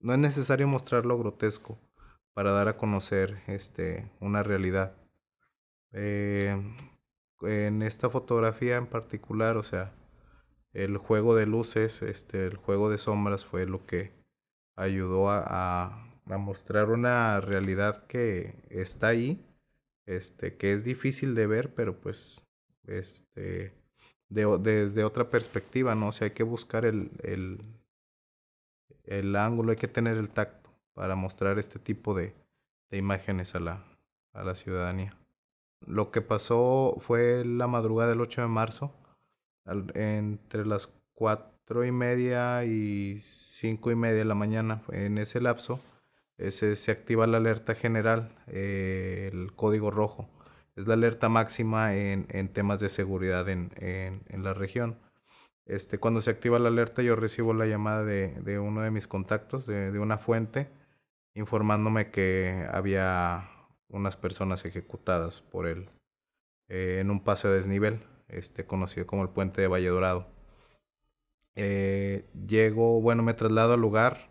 No es necesario mostrar lo grotesco para dar a conocer este, una realidad. Em, en esta fotografía en particular, o sea, el juego de luces, este, el juego de sombras fue lo que ayudó a, mostrar una realidad que está ahí, este, que es difícil de ver, pero pues este, desde otra perspectiva, ¿no? O hay que buscar el el ángulo, hay que tener el tacto para mostrar este tipo de, imágenes a la, ciudadanía. Lo que pasó fue la madrugada del 8 de marzo, entre las 4 y media y 5 y media de la mañana. En ese lapso se activa la alerta general, eh, el código rojo. Es la alerta máxima en, temas de seguridad en la región. Este, cuando se activa la alerta, yo recibo la llamada de, uno de mis contactos, de, una fuente, informándome que había unas personas ejecutadas por él eh, en un paseo de desnivel, este, conocido como el puente de Valle Dorado. Eh, llego, bueno, me traslado al lugar.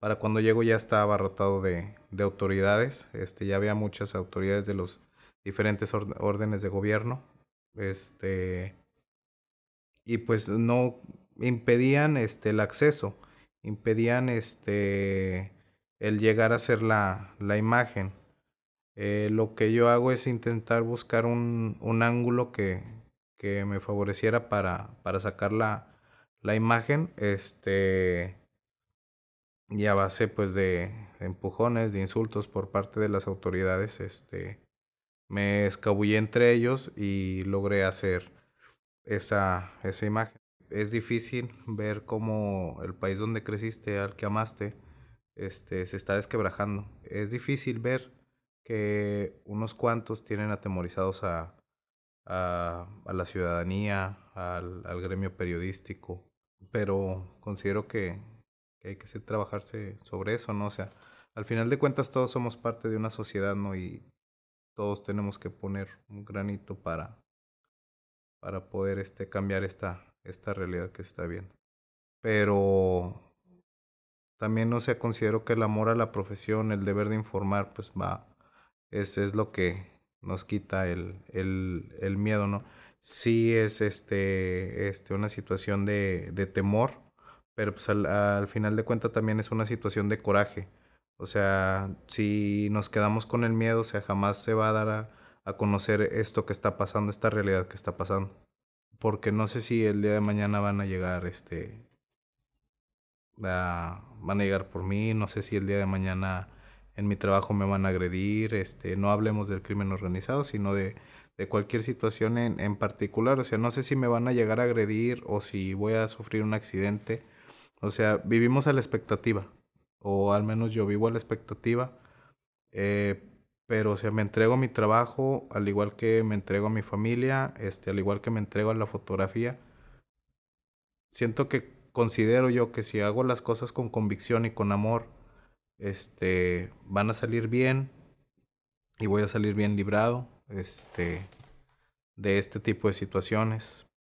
Para cuando llego ya estaba abarrotado de, autoridades. Este, ya había muchas autoridades de los diferentes órdenes de gobierno. Este, y pues no impedían este, el acceso, impedían este, el llegar a hacer la, la imagen. Eh, lo que yo hago es intentar buscar un, un ángulo que, que, me favoreciera para, para sacar la, la, imagen. Este, y a base pues de, empujones, de insultos por parte de las autoridades, este, me escabullé entre ellos y logré hacer esa, esa imagen. Es difícil ver cómo el país donde creciste, al que amaste, este, se está desquebrajando. Es difícil ver que unos cuantos tienen atemorizados a, a, la ciudadanía, al, gremio periodístico, pero considero que, hay que trabajarse sobre eso, ¿no? O sea, al final de cuentas todos somos parte de una sociedad, ¿no? Y todos tenemos que poner un granito para, para poder este, cambiar esta, esta realidad que se está viendo. Pero también, no sea, considero que el amor a la profesión, el deber de informar, pues va, ese es lo que nos quita el, el, el miedo, ¿no? Sí es este, este, una situación de, de temor, pero pues al, al final de cuentas también es una situación de coraje. O sea, si nos quedamos con el miedo, o sea, jamás se va a dar a a conocer esto que está pasando, esta realidad que está pasando. Porque no sé si el día de mañana van a llegar, este, van a llegar por mí, no sé si el día de mañana en mi trabajo me van a agredir, este, no hablemos del crimen organizado, sino de, cualquier situación en, particular, o sea, no sé si me van a llegar a agredir o si voy a sufrir un accidente, o sea, vivimos a la expectativa, o al menos yo vivo a la expectativa, eh, pero o sea, me entrego a mi trabajo, al igual que me entrego a mi familia, este, al igual que me entrego a la fotografía. Siento que considero yo que si hago las cosas con convicción y con amor, este, van a salir bien y voy a salir bien librado, este, de este tipo de situaciones.